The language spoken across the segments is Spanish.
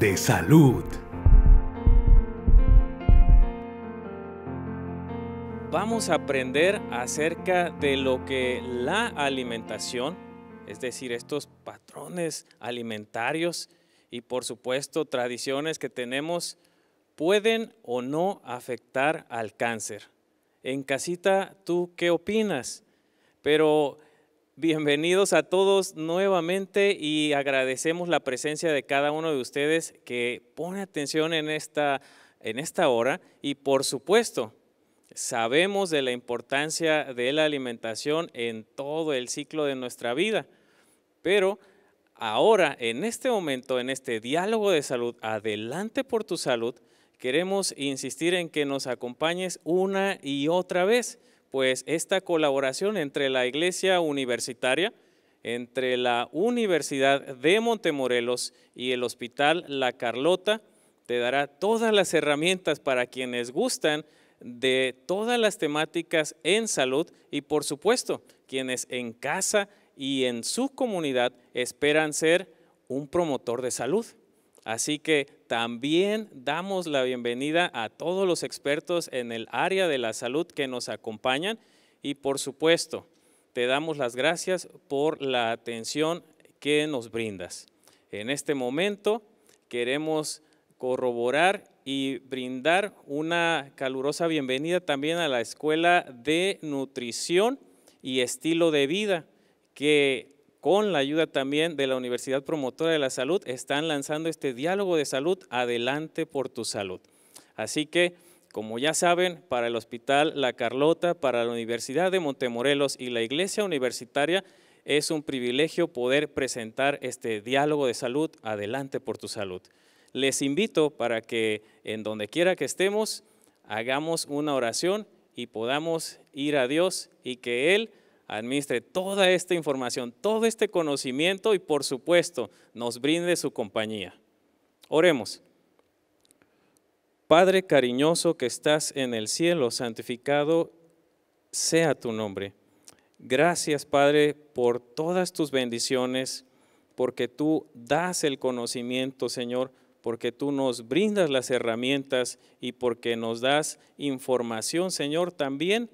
de Salud. Vamos a aprender acerca de lo que la alimentación, es decir, estos patrones alimentarios y por supuesto tradiciones que tenemos, pueden o no afectar al cáncer. En casita, ¿tú qué opinas? Pero Bienvenidos a todos nuevamente y agradecemos la presencia de cada uno de ustedes que pone atención en esta, en esta hora y por supuesto sabemos de la importancia de la alimentación en todo el ciclo de nuestra vida, pero ahora en este momento, en este diálogo de salud, adelante por tu salud, queremos insistir en que nos acompañes una y otra vez pues esta colaboración entre la Iglesia Universitaria, entre la Universidad de Montemorelos y el Hospital La Carlota, te dará todas las herramientas para quienes gustan de todas las temáticas en salud y por supuesto quienes en casa y en su comunidad esperan ser un promotor de salud. Así que también damos la bienvenida a todos los expertos en el área de la salud que nos acompañan y por supuesto te damos las gracias por la atención que nos brindas. En este momento queremos corroborar y brindar una calurosa bienvenida también a la Escuela de Nutrición y Estilo de Vida, que con la ayuda también de la Universidad Promotora de la Salud, están lanzando este diálogo de salud adelante por tu salud. Así que, como ya saben, para el Hospital La Carlota, para la Universidad de Montemorelos y la Iglesia Universitaria, es un privilegio poder presentar este diálogo de salud adelante por tu salud. Les invito para que en donde quiera que estemos, hagamos una oración y podamos ir a Dios y que Él administre toda esta información, todo este conocimiento y por supuesto nos brinde su compañía. Oremos. Padre cariñoso que estás en el cielo, santificado sea tu nombre. Gracias Padre por todas tus bendiciones, porque tú das el conocimiento, Señor, porque tú nos brindas las herramientas y porque nos das información, Señor, también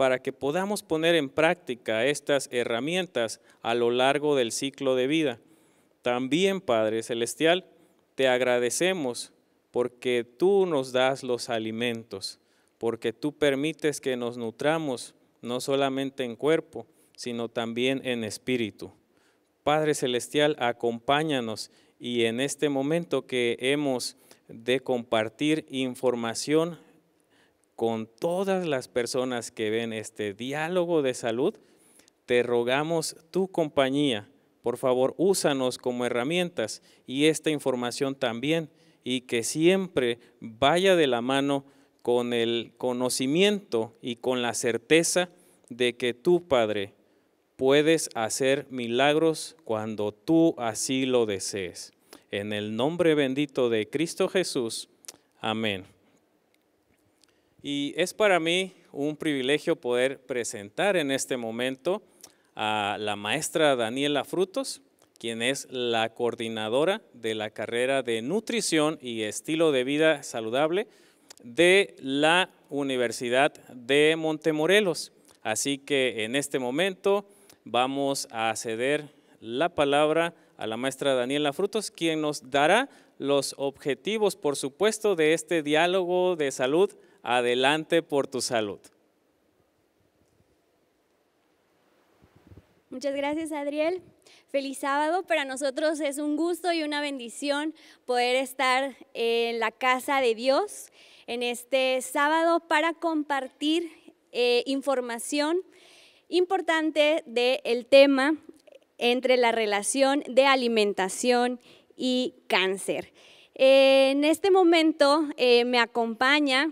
para que podamos poner en práctica estas herramientas a lo largo del ciclo de vida. También, Padre Celestial, te agradecemos porque tú nos das los alimentos, porque tú permites que nos nutramos no solamente en cuerpo, sino también en espíritu. Padre Celestial, acompáñanos y en este momento que hemos de compartir información con todas las personas que ven este diálogo de salud, te rogamos tu compañía. Por favor, úsanos como herramientas y esta información también, y que siempre vaya de la mano con el conocimiento y con la certeza de que tú, Padre, puedes hacer milagros cuando tú así lo desees. En el nombre bendito de Cristo Jesús. Amén. Y es para mí un privilegio poder presentar en este momento a la maestra Daniela Frutos, quien es la coordinadora de la carrera de nutrición y estilo de vida saludable de la Universidad de Montemorelos. Así que en este momento vamos a ceder la palabra a la maestra Daniela Frutos, quien nos dará los objetivos, por supuesto, de este diálogo de salud adelante por tu salud. Muchas gracias, Adriel. Feliz sábado. Para nosotros es un gusto y una bendición poder estar en la casa de Dios en este sábado para compartir eh, información importante del tema entre la relación de alimentación y cáncer. Eh, en este momento eh, me acompaña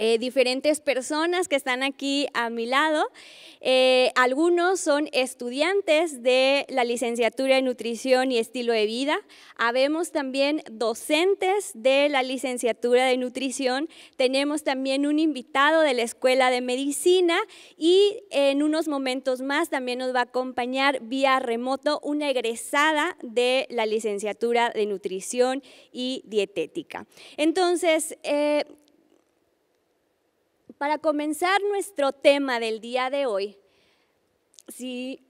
eh, diferentes personas que están aquí a mi lado. Eh, algunos son estudiantes de la licenciatura en nutrición y estilo de vida. Habemos también docentes de la licenciatura de nutrición. Tenemos también un invitado de la Escuela de Medicina y en unos momentos más también nos va a acompañar vía remoto una egresada de la licenciatura de nutrición y dietética. Entonces, eh, para comenzar nuestro tema del día de hoy, sí,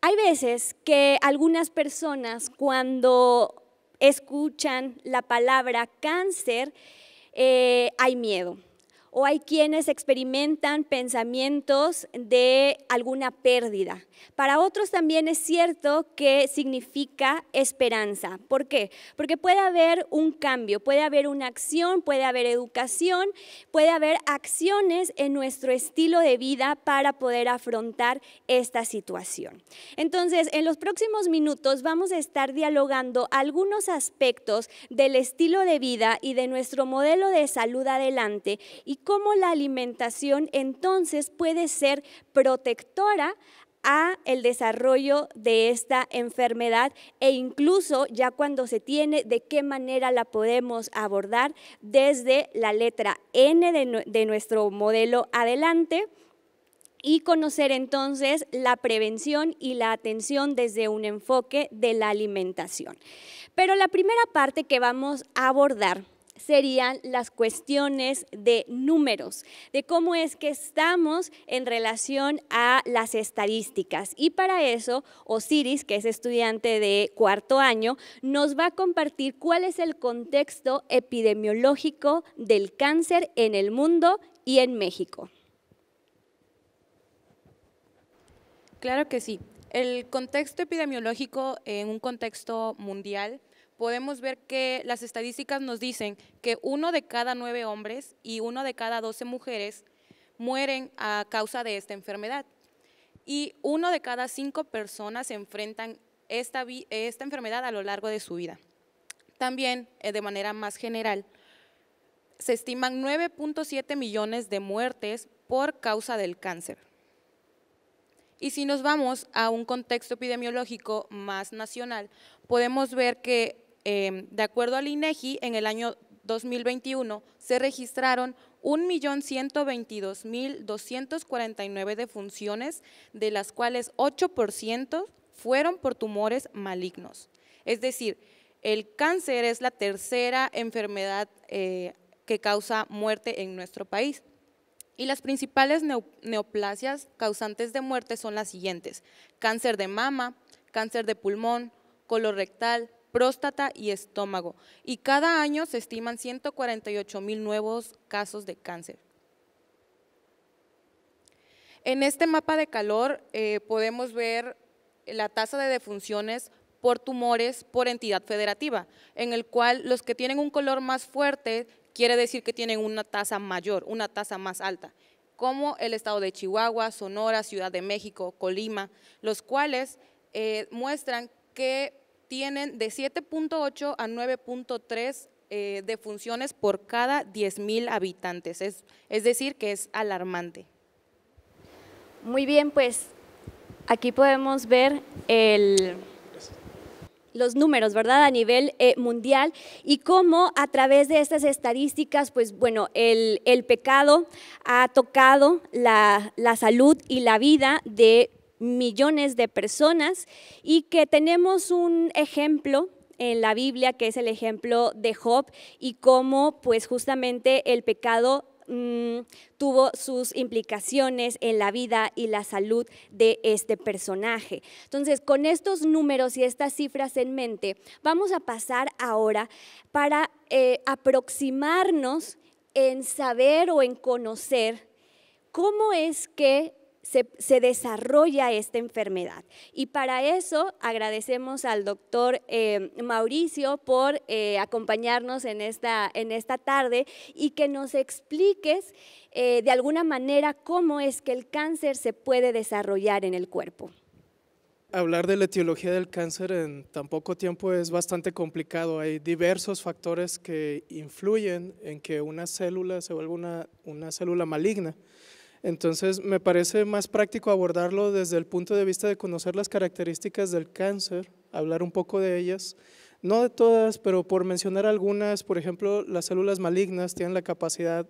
hay veces que algunas personas cuando escuchan la palabra cáncer, eh, hay miedo o hay quienes experimentan pensamientos de alguna pérdida. Para otros también es cierto que significa esperanza. ¿Por qué? Porque puede haber un cambio, puede haber una acción, puede haber educación, puede haber acciones en nuestro estilo de vida para poder afrontar esta situación. Entonces, en los próximos minutos vamos a estar dialogando algunos aspectos del estilo de vida y de nuestro modelo de salud adelante y cómo la alimentación entonces puede ser protectora a el desarrollo de esta enfermedad e incluso ya cuando se tiene, de qué manera la podemos abordar desde la letra N de, de nuestro modelo adelante y conocer entonces la prevención y la atención desde un enfoque de la alimentación. Pero la primera parte que vamos a abordar serían las cuestiones de números, de cómo es que estamos en relación a las estadísticas. Y para eso, Osiris, que es estudiante de cuarto año, nos va a compartir cuál es el contexto epidemiológico del cáncer en el mundo y en México. Claro que sí. El contexto epidemiológico en un contexto mundial podemos ver que las estadísticas nos dicen que uno de cada nueve hombres y uno de cada doce mujeres mueren a causa de esta enfermedad. Y uno de cada cinco personas enfrentan esta, esta enfermedad a lo largo de su vida. También, eh, de manera más general, se estiman 9.7 millones de muertes por causa del cáncer. Y si nos vamos a un contexto epidemiológico más nacional, podemos ver que Em, de acuerdo al INEGI, en el año 2021 se registraron 1.122.249 defunciones, de las cuales 8% fueron por tumores malignos. Es decir, el cáncer es la tercera enfermedad eh, que causa muerte en nuestro país. Y las principales neoplasias causantes de muerte son las siguientes, cáncer de mama, cáncer de pulmón, colorectal, próstata y estómago. Y cada año se estiman 148 mil nuevos casos de cáncer. En este mapa de calor eh, podemos ver la tasa de defunciones por tumores por entidad federativa, en el cual los que tienen un color más fuerte quiere decir que tienen una tasa mayor, una tasa más alta, como el estado de Chihuahua, Sonora, Ciudad de México, Colima, los cuales eh, muestran que tienen de 7.8 a 9.3 eh, de funciones por cada 10.000 habitantes. Es, es decir, que es alarmante. Muy bien, pues aquí podemos ver los números, ¿verdad? A nivel eh, mundial y cómo a través de estas estadísticas, pues bueno, el, pecado ha tocado la, la salud y la vida de millones de personas y que tenemos un ejemplo en la Biblia, que es el ejemplo de Job, y cómo pues justamente el pecado mm, tuvo sus implicaciones en la vida y la salud de este personaje. Entonces, con estos números y estas cifras en mente, vamos a pasar ahora para eh, aproximarnos en saber o en conocer cómo es que se, desarrolla esta enfermedad. Y para eso agradecemos al doctor eh, Mauricio por eh, acompañarnos en esta, tarde y que nos expliques eh, de alguna manera cómo es que el cáncer se puede desarrollar en el cuerpo. Hablar de la etiología del cáncer en tan poco tiempo es bastante complicado. Hay diversos factores que influyen en que una célula se vuelva una célula maligna. Entonces, me parece más práctico abordarlo desde el punto de vista de conocer las características del cáncer, hablar un poco de ellas. No de todas, pero por mencionar algunas, por ejemplo, las células malignas tienen la capacidad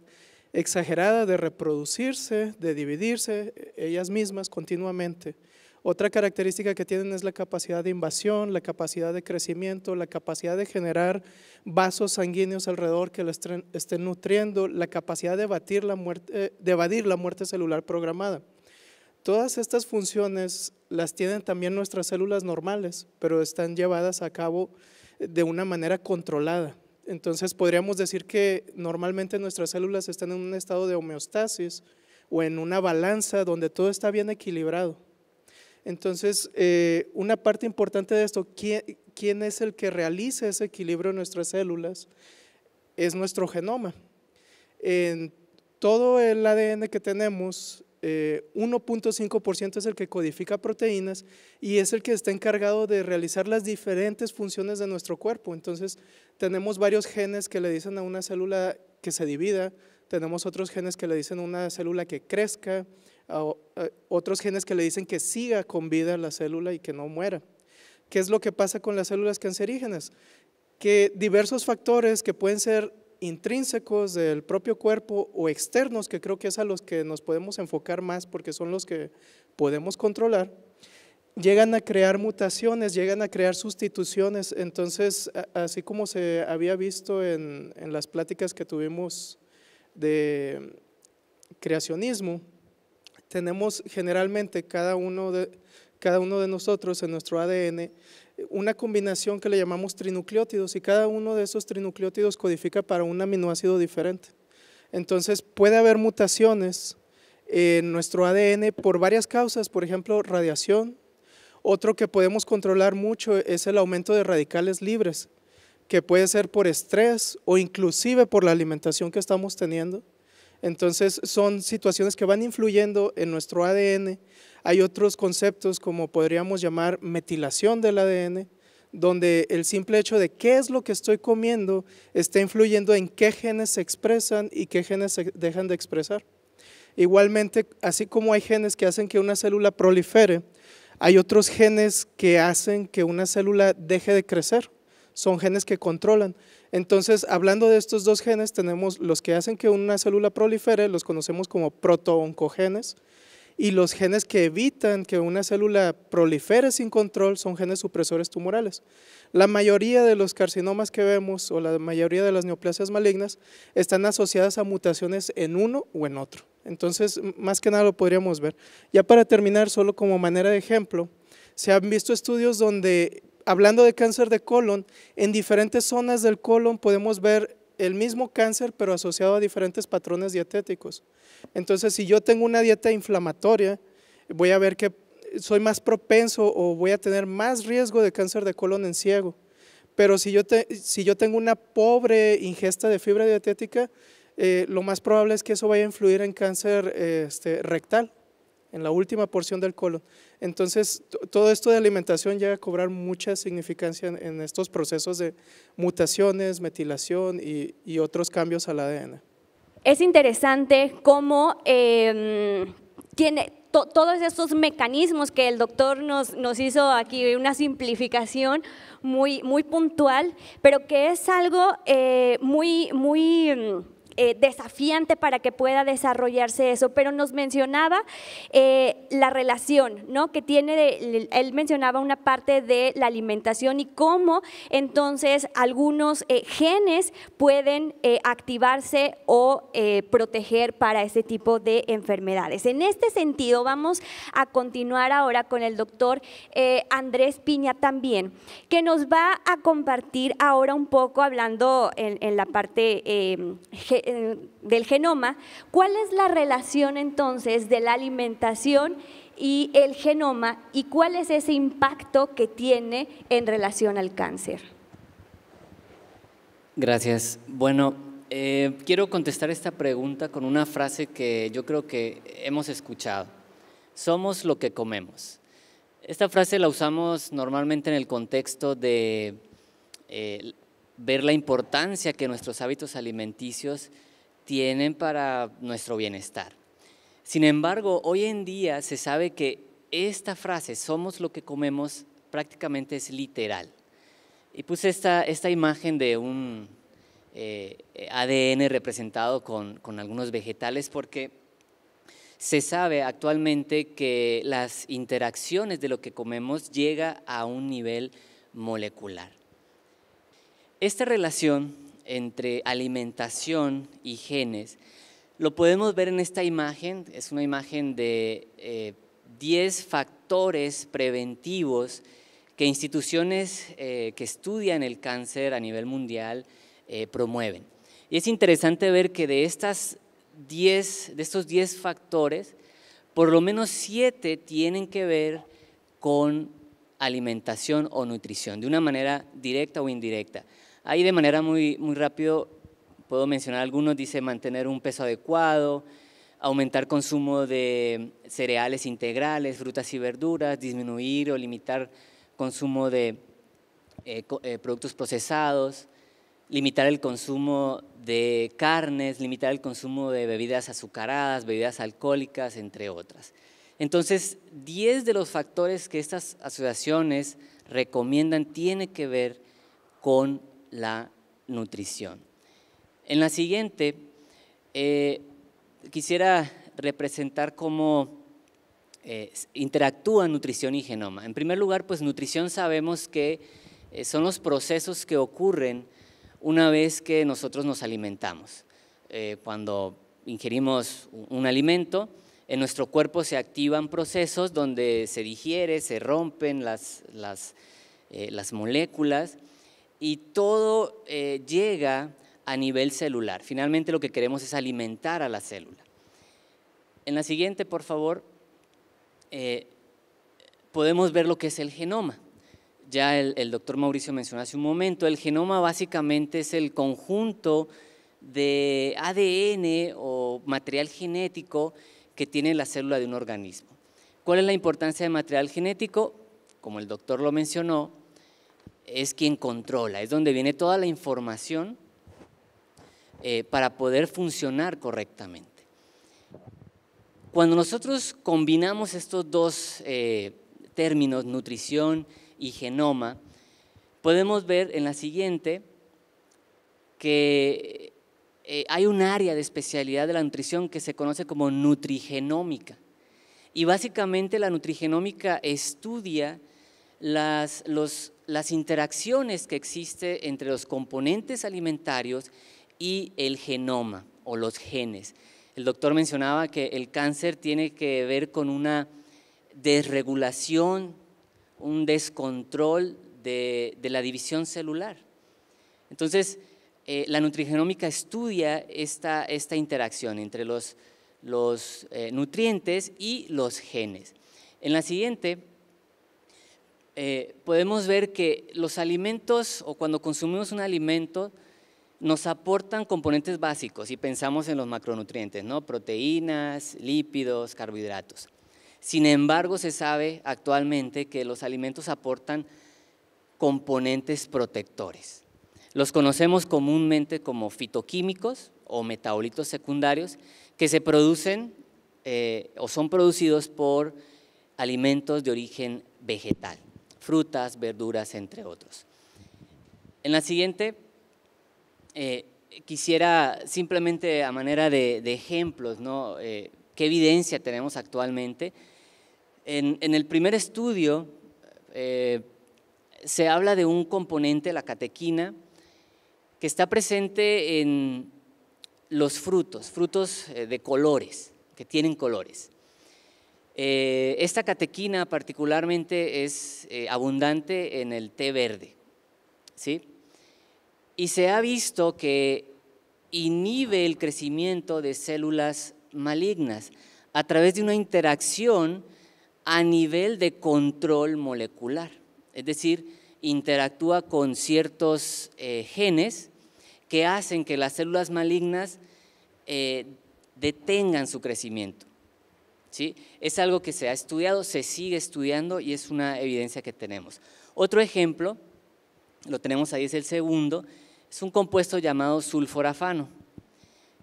exagerada de reproducirse, de dividirse eh, ellas mismas continuamente. Otra característica que tienen es la capacidad de invasión, la capacidad de crecimiento, la capacidad de generar vasos sanguíneos alrededor que los estén, nutriendo, la capacidad de, batir la muerte, de evadir la muerte celular programada. Todas estas funciones las tienen también nuestras células normales, pero están llevadas a cabo de una manera controlada. Entonces podríamos decir que normalmente nuestras células están en un estado de homeostasis o en una balanza donde todo está bien equilibrado. Entonces, eh, una parte importante de esto, ¿quién, es el que realiza ese equilibrio en nuestras células? Es nuestro genoma. En todo el ADN que tenemos, 1.5% eh, es el que codifica proteínas y es el que está encargado de realizar las diferentes funciones de nuestro cuerpo. Entonces, tenemos varios genes que le dicen a una célula que se divida, tenemos otros genes que le dicen a una célula que crezca, a eh, otros genes que le dicen que siga con vida la célula y que no muera. ¿Qué es lo que pasa con las células cancerígenas? Que diversos factores que pueden ser intrínsecos del propio cuerpo o externos, que creo que es a los que nos podemos enfocar más porque son los que podemos controlar, llegan a crear mutaciones, llegan a crear sustituciones. Entonces, así como se había visto en, en las pláticas que tuvimos de creacionismo, tenemos generalmente cada uno de, cada uno de nosotros en nuestro ADN una combinación que le llamamos trinucleótidos y cada uno de esos trinucleótidos codifica para un aminoácido diferente. Entonces puede haber mutaciones en nuestro ADN por varias causas, por ejemplo, radiación. Otro que podemos controlar mucho es el aumento de radicales libres, que puede ser por estrés o inclusive por la alimentación que estamos teniendo. Entonces son situaciones que van influyendo en nuestro ADN. Hay otros conceptos como podríamos llamar metilación del ADN, donde el simple hecho de qué es lo que estoy comiendo está influyendo en qué genes se expresan y qué genes se dejan de expresar. Igualmente, así como hay genes que hacen que una célula prolifere, hay otros genes que hacen que una célula deje de crecer. Son genes que controlan. Entonces, hablando de estos dos genes, tenemos los que hacen que una célula prolifere, los conocemos como protooncogenes, y los genes que evitan que una célula prolifere sin control son genes supresores tumorales. La mayoría de los carcinomas que vemos o la mayoría de las neoplasias malignas están asociadas a mutaciones en uno o en otro. Entonces, más que nada lo podríamos ver. Ya para terminar, solo como manera de ejemplo, se han visto estudios donde hablando de cáncer de colon, en diferentes zonas del colon podemos ver el mismo cáncer, pero asociado a diferentes patrones dietéticos. Entonces, si yo tengo una dieta inflamatoria, voy a ver que soy más propenso o voy a tener más riesgo de cáncer de colon en ciego. Pero si yo, tengo una pobre ingesta de fibra dietética, eh, lo más probable es que eso vaya a influir en cáncer este, rectal en la última porción del colon. Entonces, todo esto de alimentación llega a cobrar mucha significancia en, estos procesos de mutaciones, metilación y, otros cambios al ADN. Es interesante cómo em, tiene todos estos mecanismos que el doctor nos, hizo aquí, una simplificación muy, muy puntual, pero que es algo eh, muy, muy mm, eh, desafiante para que pueda desarrollarse eso. Pero nos mencionaba eh, la relación, ¿no? Que tiene, él mencionaba una parte de la alimentación y cómo entonces algunos eh, genes pueden activarse o proteger para ese tipo de enfermedades. En este sentido, vamos a continuar ahora con el doctor Andrés Piña también, que nos va a compartir ahora un poco, hablando en, en la parte eh, del genoma, ¿cuál es la relación entonces de la alimentación y el genoma y cuál es ese impacto que tiene en relación al cáncer? Gracias. Bueno, eh, quiero contestar esta pregunta con una frase que yo creo que hemos escuchado. Somos lo que comemos. Esta frase la usamos normalmente en el contexto de eh, ver la importancia que nuestros hábitos alimenticios tienen para nuestro bienestar. Sin embargo, hoy en día se sabe que esta frase, somos lo que comemos, prácticamente es literal. Y puse esta, imagen de un eh, ADN representado con, con algunos vegetales porque se sabe actualmente que las interacciones de lo que comemos llega a un nivel molecular. Esta relación entre alimentación y genes lo podemos ver en esta imagen, es una imagen de 10 eh, factores preventivos que instituciones eh, que estudian el cáncer a nivel mundial eh, promueven. Y es interesante ver que de, estas diez, de estos 10 factores, por lo menos 7 tienen que ver con alimentación o nutrición, de una manera directa o indirecta. Ahí de manera muy, muy rápido puedo mencionar algunos, dice mantener un peso adecuado, aumentar consumo de cereales integrales, frutas y verduras, disminuir o limitar consumo de eh, eh, productos procesados, limitar el consumo de carnes, limitar el consumo de bebidas azucaradas, bebidas alcohólicas, entre otras. Entonces, 10 de los factores que estas asociaciones recomiendan tiene que ver con la nutrición. En la siguiente, eh, quisiera representar cómo eh, interactúan nutrición y genoma. En primer lugar, pues nutrición sabemos que eh, son los procesos que ocurren una vez que nosotros nos alimentamos. cuando ingerimos un alimento, en nuestro cuerpo se activan procesos donde se digiere, se rompen las moléculas y todo eh, llega a nivel celular. Finalmente lo que queremos es alimentar a la célula. En la siguiente, por favor, eh, podemos ver lo que es el genoma. Ya el, el doctor Mauricio mencionó hace un momento, el genoma básicamente es el conjunto de ADN o material genético que tiene la célula de un organismo. ¿Cuál es la importancia del material genético? Como el doctor lo mencionó, es quien controla, es donde viene toda la información eh, para poder funcionar correctamente. Cuando nosotros combinamos estos dos eh, términos, nutrición y genoma, podemos ver en la siguiente que eh, hay un área de especialidad de la nutrición que se conoce como nutrigenómica. Y básicamente la nutrigenómica estudia las, los las interacciones que existe entre los componentes alimentarios y el genoma o los genes. El doctor mencionaba que el cáncer tiene que ver con una desregulación, un descontrol de, la división celular. Entonces, eh, la nutrigenómica estudia esta, esta interacción entre los, los eh, nutrientes y los genes. En la siguiente eh, podemos ver que los alimentos o cuando consumimos un alimento nos aportan componentes básicos y pensamos en los macronutrientes, ¿no? proteínas, lípidos, carbohidratos. Sin embargo, se sabe actualmente que los alimentos aportan componentes protectores. Los conocemos comúnmente como fitoquímicos o metabolitos secundarios que se producen eh, o son producidos por alimentos de origen vegetal frutas, verduras, entre otros. En la siguiente, eh, quisiera simplemente a manera de, ejemplos, ¿no? Eh, ¿Qué evidencia tenemos actualmente? En, el primer estudio eh, se habla de un componente, la catequina, que está presente en los frutos, frutos de colores, que tienen colores. Eh, esta catequina particularmente es eh, abundante en el té verde, ¿sí? Y se ha visto que inhibe el crecimiento de células malignas a través de una interacción a nivel de control molecular, es decir, interactúa con ciertos eh, genes que hacen que las células malignas detengan su crecimiento. Es algo que se ha estudiado, se sigue estudiando y es una evidencia que tenemos. Otro ejemplo, lo tenemos ahí, es el segundo, es un compuesto llamado sulforafano.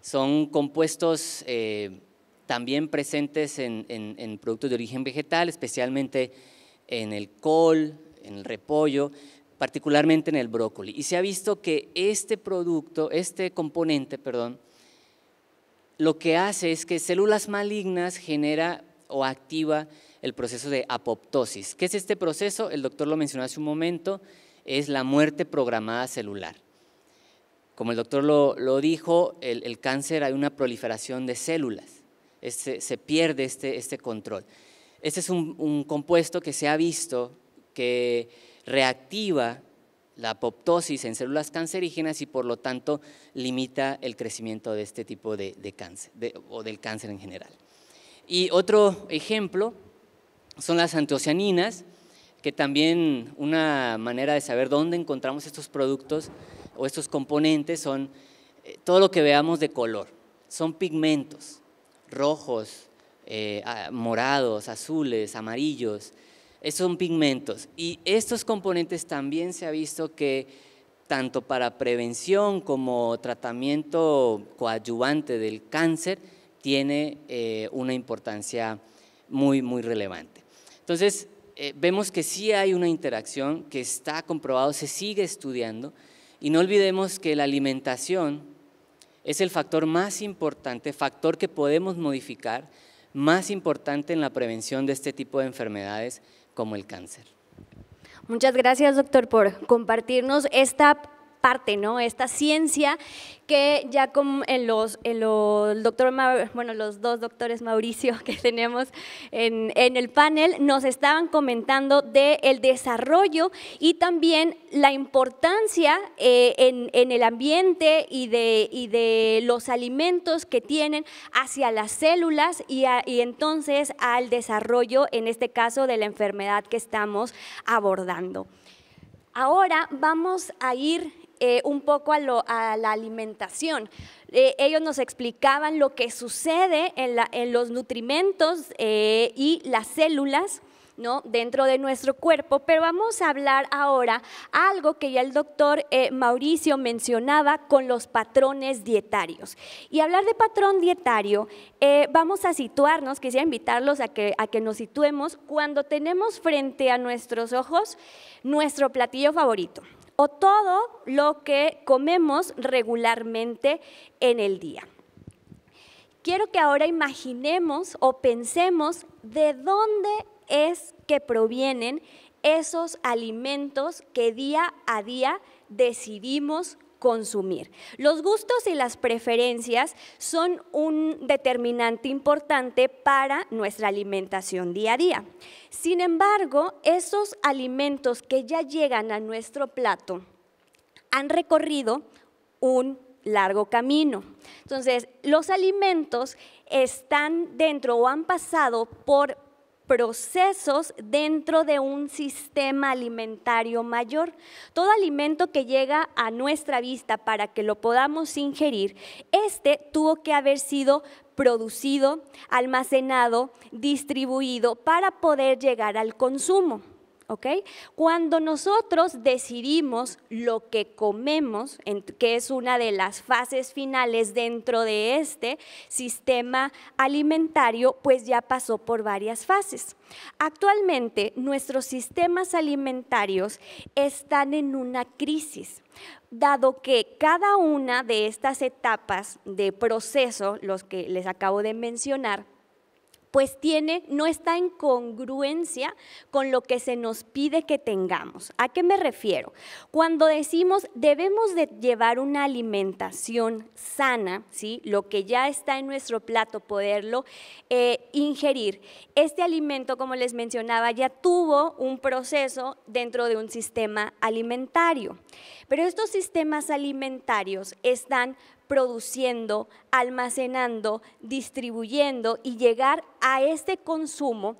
Son compuestos eh, también presentes en, en productos de origen vegetal, especialmente en el col, en el repollo, particularmente en el brócoli. Y se ha visto que este producto, este componente, perdón, lo que hace es que células malignas genera o activa el proceso de apoptosis. ¿Qué es este proceso? El doctor lo mencionó hace un momento, es la muerte programada celular. Como el doctor lo, dijo, el, cáncer hay una proliferación de células, se pierde este, este control. Este es un, un compuesto que se ha visto que reactiva la apoptosis en células cancerígenas y por lo tanto limita el crecimiento de este tipo de, cáncer o del cáncer en general. Y otro ejemplo son las antocianinas, que también una manera de saber dónde encontramos estos productos o estos componentes son eh, todo lo que veamos de color. Son pigmentos, rojos, eh, morados, azules, amarillos, eh, son pigmentos. Y estos componentes también se ha visto que tanto para prevención como tratamiento coadyuvante del cáncer tiene eh, una importancia muy, muy relevante. Entonces, eh, vemos que sí hay una interacción que está comprobado, se sigue estudiando, y no olvidemos que la alimentación es el factor más importante, factor que podemos modificar, más importante en la prevención de este tipo de enfermedades como el cáncer. Muchas gracias, doctor, por compartirnos esta parte, ¿no? Esta ciencia que ya con, en los, en los doctor, bueno, los dos doctores Mauricio que tenemos en, el panel nos estaban comentando del desarrollo y también la importancia eh, en, el ambiente y de, de los alimentos que tienen hacia las células y, y entonces al desarrollo, en este caso, de la enfermedad que estamos abordando. Ahora vamos a ir eh, un poco a, la alimentación. Eh, ellos nos explicaban lo que sucede en, los nutrimentos eh, y las células ¿no? dentro de nuestro cuerpo, pero vamos a hablar ahora algo que ya el doctor Mauricio mencionaba con los patrones dietarios. Y hablar de patrón dietario, vamos a situarnos, quisiera invitarlos a que, a que nos situemos cuando tenemos frente a nuestros ojos nuestro platillo favorito o todo lo que comemos regularmente en el día. Quiero que ahora imaginemos o pensemos de dónde es que provienen esos alimentos que día a día decidimos consumir. Los gustos y las preferencias son un determinante importante para nuestra alimentación día a día. Sin embargo, esos alimentos que ya llegan a nuestro plato han recorrido un largo camino. Entonces, los alimentos están dentro o han pasado por procesos dentro de un sistema alimentario mayor. Todo alimento que llega a nuestra vista para que lo podamos ingerir, este tuvo que haber sido producido, almacenado, distribuido para poder llegar al consumo. Cuando nosotros decidimos lo que comemos, que es una de las fases finales dentro de este sistema alimentario, pues ya pasó por varias fases. Actualmente nuestros sistemas alimentarios están en una crisis dado que cada una de estas etapas de proceso, los que les acabo de mencionar, pues tiene, no está en congruencia con lo que se nos pide que tengamos. ¿A qué me refiero? Cuando decimos debemos de llevar una alimentación sana, ¿sí? lo que ya está en nuestro plato, poderlo eh, ingerir, este alimento, como les mencionaba, ya tuvo un proceso dentro de un sistema alimentario. Pero estos sistemas alimentarios están produciendo, almacenando, distribuyendo y llegar a este consumo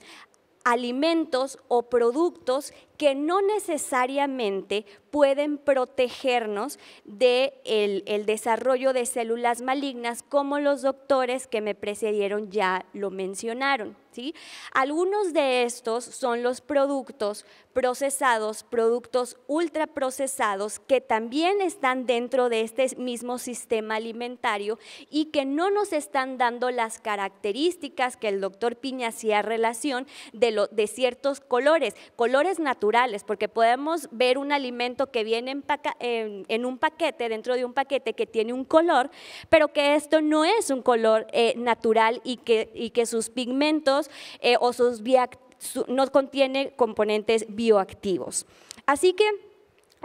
alimentos o productos que no necesariamente pueden protegernos del desarrollo de células malignas, como los doctores que me precedieron ya lo mencionaron. ¿sí? Algunos de estos son los productos procesados, productos ultraprocesados, que también están dentro de este mismo sistema alimentario y que no nos están dando las características que el doctor Piña hacía relación de, lo, de ciertos colores, colores naturales porque podemos ver un alimento que viene en, un paquete, dentro de un paquete que tiene un color, pero que esto no es un color eh, natural y que, que, sus pigmentos eh, o sus no contienen componentes bioactivos. Así que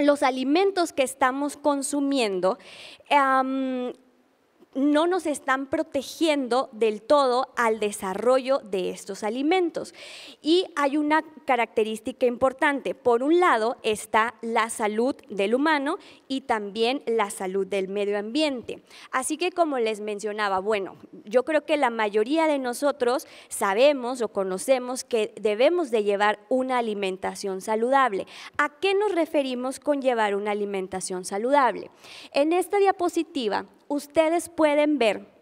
los alimentos que estamos consumiendo no nos están protegiendo del todo al desarrollo de estos alimentos. Y hay una característica importante. Por un lado está la salud del humano y también la salud del medio ambiente. Así que como les mencionaba, bueno, yo creo que la mayoría de nosotros sabemos o conocemos que debemos de llevar una alimentación saludable. ¿A qué nos referimos con llevar una alimentación saludable? En esta diapositiva ustedes pueden ver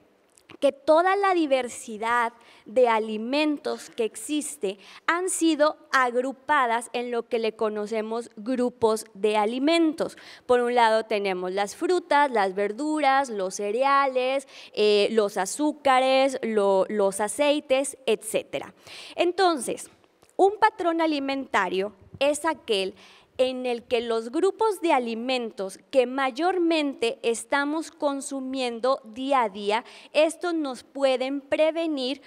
que toda la diversidad de alimentos que existe han sido agrupadas en lo que le conocemos grupos de alimentos. Por un lado tenemos las frutas, las verduras, los cereales, eh, los azúcares, los aceites, etc. Entonces, un patrón alimentario es aquel en el que los grupos de alimentos que mayormente estamos consumiendo día a día, estos nos pueden prevenir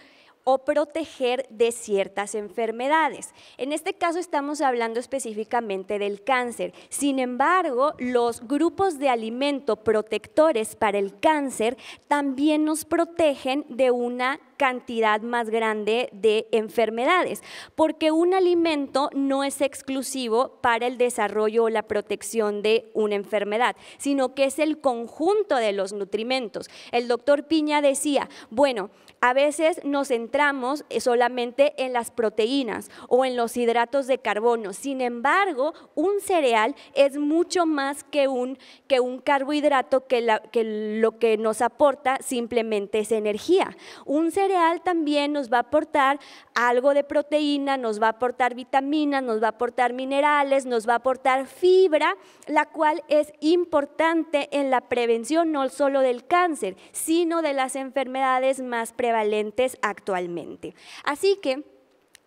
o proteger de ciertas enfermedades. En este caso estamos hablando específicamente del cáncer. Sin embargo, los grupos de alimento protectores para el cáncer también nos protegen de una cantidad más grande de enfermedades, porque un alimento no es exclusivo para el desarrollo o la protección de una enfermedad, sino que es el conjunto de los nutrimentos. El doctor Piña decía, bueno, a veces nos centramos eh, solamente en las proteínas o en los hidratos de carbono, sin embargo, un cereal es mucho más que un, que un carbohidrato que, la, que lo que nos aporta simplemente es energía. Un cereal cereal también nos va a aportar algo de proteína, nos va a aportar vitaminas, nos va a aportar minerales, nos va a aportar fibra, la cual es importante en la prevención no solo del cáncer, sino de las enfermedades más prevalentes actualmente. Así que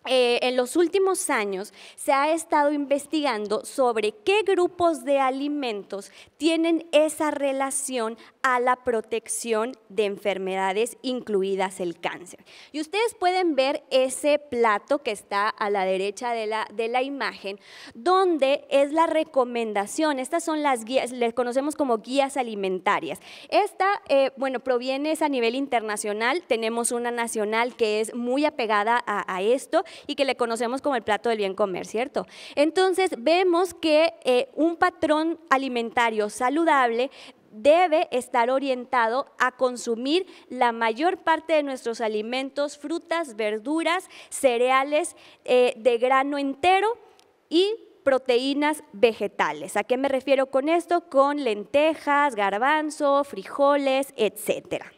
eh, en los últimos años se ha estado investigando sobre qué grupos de alimentos tienen esa relación a la protección de enfermedades, incluidas el cáncer. Y ustedes pueden ver ese plato que está a la derecha de la, imagen, donde es la recomendación. Estas son las guías, las conocemos como guías alimentarias. Esta, eh, bueno, proviene a nivel internacional, tenemos una nacional que es muy apegada a esto, y que le conocemos como el plato del bien comer, ¿cierto? Entonces vemos que eh, un patrón alimentario saludable debe estar orientado a consumir la mayor parte de nuestros alimentos, frutas, verduras, cereales eh, de grano entero y proteínas vegetales. ¿A qué me refiero con esto? Con lentejas, garbanzo, frijoles, etcétera.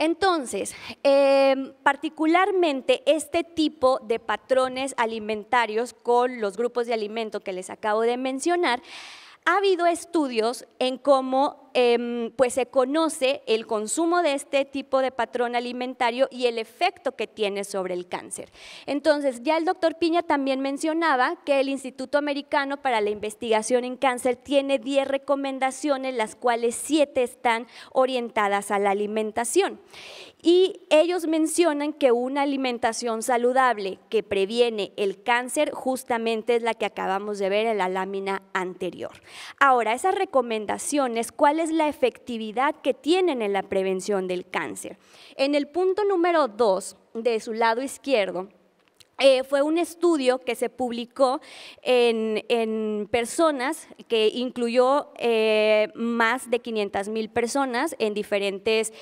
Entonces, em, particularmente este tipo de patrones alimentarios con los grupos de alimento que les acabo de mencionar, ha habido estudios en cómo em, pues se conoce el consumo de este tipo de patrón alimentario y el efecto que tiene sobre el cáncer. Entonces, ya el doctor Piña también mencionaba que el Instituto Americano para la Investigación en Cáncer tiene 10 recomendaciones, las cuales 7 están orientadas a la alimentación. Y ellos mencionan que una alimentación saludable que previene el cáncer justamente es la que acabamos de ver en la lámina anterior. Ahora, esas recomendaciones, ¿cuál es la efectividad que tienen en la prevención del cáncer? En el punto número 2 de su lado izquierdo, eh, fue un estudio que se publicó en, personas que incluyó eh, más de 500 mil personas en diferentes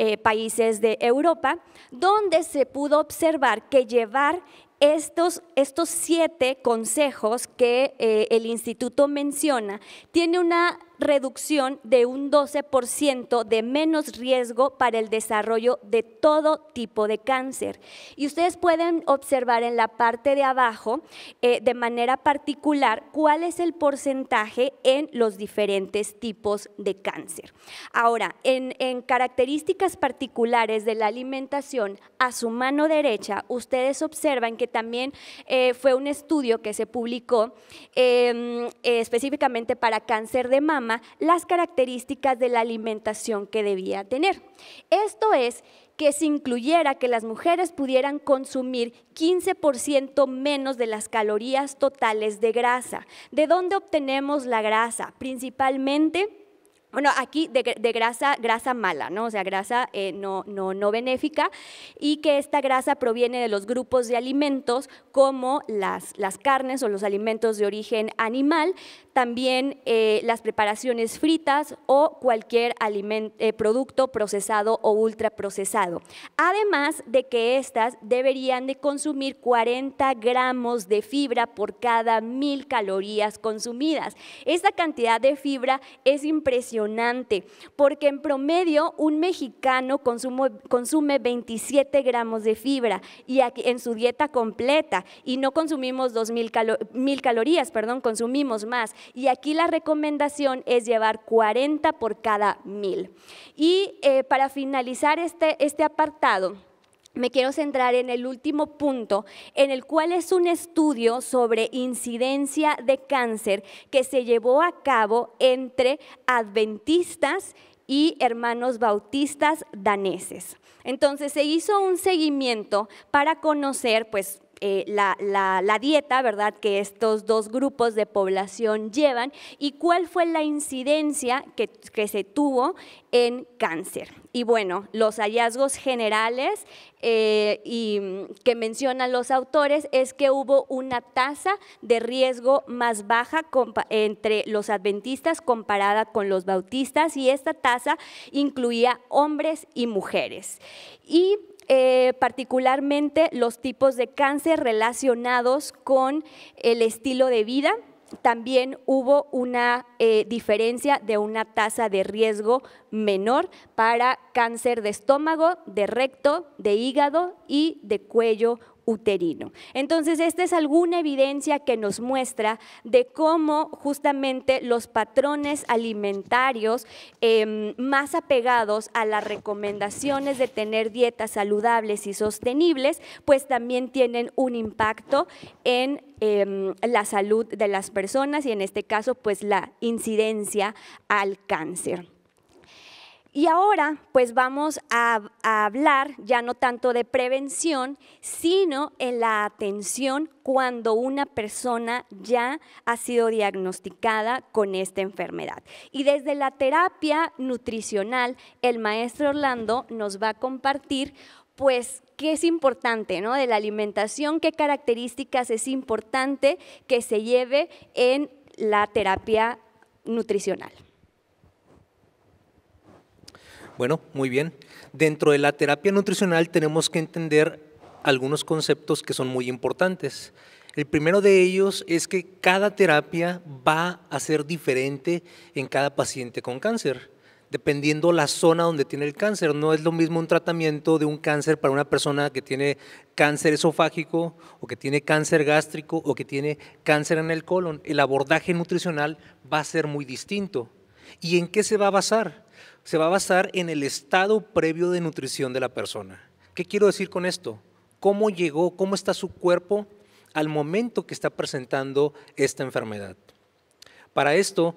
eh, países de Europa, donde se pudo observar que llevar estos, estos siete consejos que eh, el instituto menciona tiene una reducción de un 12% de menos riesgo para el desarrollo de todo tipo de cáncer. Y ustedes pueden observar en la parte de abajo, eh, de manera particular, cuál es el porcentaje en los diferentes tipos de cáncer. Ahora, en, características particulares de la alimentación, a su mano derecha, ustedes observan que también eh, fue un estudio que se publicó em, eh, específicamente para cáncer de mama, las características de la alimentación que debía tener. Esto es que se incluyera que las mujeres pudieran consumir 15% menos de las calorías totales de grasa. ¿De dónde obtenemos la grasa? Principalmente bueno, aquí de, grasa, grasa mala, ¿no? O sea, grasa eh, no, no, no benéfica y que esta grasa proviene de los grupos de alimentos como las, las carnes o los alimentos de origen animal, también eh, las preparaciones fritas o cualquier eh, producto procesado o ultraprocesado. Además de que estas deberían de consumir 40 gramos de fibra por cada mil calorías consumidas. Esta cantidad de fibra es impresionante porque en promedio un mexicano consume, consume 27 gramos de fibra y en su dieta completa y no consumimos 2.000 mil calorías, perdón, consumimos más y aquí la recomendación es llevar 40 por cada mil. Y eh, para finalizar este, este apartado, me quiero centrar en el último punto, en el cual es un estudio sobre incidencia de cáncer que se llevó a cabo entre adventistas y hermanos bautistas daneses. Entonces se hizo un seguimiento para conocer, pues, eh, la, dieta, ¿verdad?, que estos dos grupos de población llevan y cuál fue la incidencia que, se tuvo en cáncer. Y bueno, los hallazgos generales eh, y, mm, que mencionan los autores es que hubo una tasa de riesgo más baja entre los adventistas comparada con los bautistas y esta tasa incluía hombres y mujeres. Y eh, particularmente los tipos de cáncer relacionados con el estilo de vida. También hubo una eh, diferencia de una tasa de riesgo menor para cáncer de estómago, de recto, de hígado y de cuello uterino. Entonces, esta es alguna evidencia que nos muestra de cómo justamente los patrones alimentarios em, más apegados a las recomendaciones de tener dietas saludables y sostenibles, pues también tienen un impacto en em, la salud de las personas y en este caso, pues la incidencia al cáncer. Y ahora pues vamos a, hablar ya no tanto de prevención, sino en la atención cuando una persona ya ha sido diagnosticada con esta enfermedad. Y desde la terapia nutricional, el maestro Orlando nos va a compartir pues qué es importante, ¿no? De la alimentación, qué características es importante que se lleve en la terapia nutricional. Bueno, muy bien. Dentro de la terapia nutricional tenemos que entender algunos conceptos que son muy importantes. El primero de ellos es que cada terapia va a ser diferente en cada paciente con cáncer, dependiendo la zona donde tiene el cáncer. No es lo mismo un tratamiento de un cáncer para una persona que tiene cáncer esofágico o que tiene cáncer gástrico o que tiene cáncer en el colon. El abordaje nutricional va a ser muy distinto. ¿Y en qué se va a basar? se va a basar en el estado previo de nutrición de la persona. ¿Qué quiero decir con esto? ¿Cómo llegó, cómo está su cuerpo al momento que está presentando esta enfermedad? Para esto,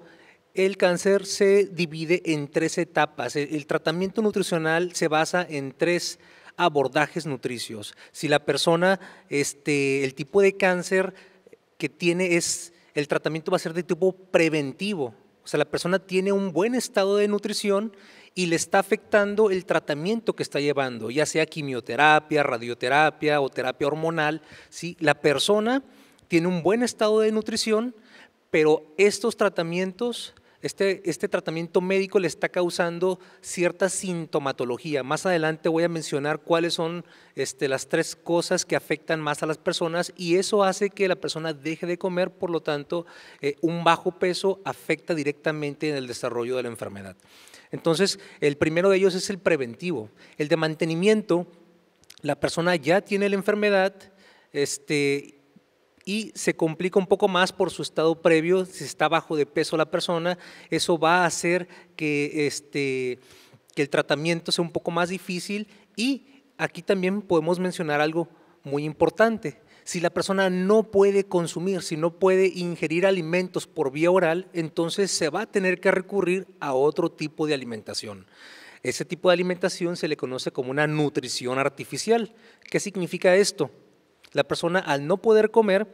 el cáncer se divide en tres etapas. El tratamiento nutricional se basa en tres abordajes nutricios. Si la persona, este, el tipo de cáncer que tiene es, el tratamiento va a ser de tipo preventivo, o sea, la persona tiene un buen estado de nutrición y le está afectando el tratamiento que está llevando, ya sea quimioterapia, radioterapia o terapia hormonal. La persona tiene un buen estado de nutrición, pero estos tratamientos este, este, tratamiento médico le está causando cierta sintomatología. Más adelante voy a mencionar cuáles son este, las tres cosas que afectan más a las personas y eso hace que la persona deje de comer, por lo tanto, eh, un bajo peso afecta directamente en el desarrollo de la enfermedad. Entonces, el primero de ellos es el preventivo. El de mantenimiento, la persona ya tiene la enfermedad este, y se complica un poco más por su estado previo, si está bajo de peso la persona, eso va a hacer que, este, que el tratamiento sea un poco más difícil y aquí también podemos mencionar algo muy importante. Si la persona no puede consumir, si no puede ingerir alimentos por vía oral, entonces se va a tener que recurrir a otro tipo de alimentación. Ese tipo de alimentación se le conoce como una nutrición artificial. ¿Qué significa esto? la persona al no poder comer,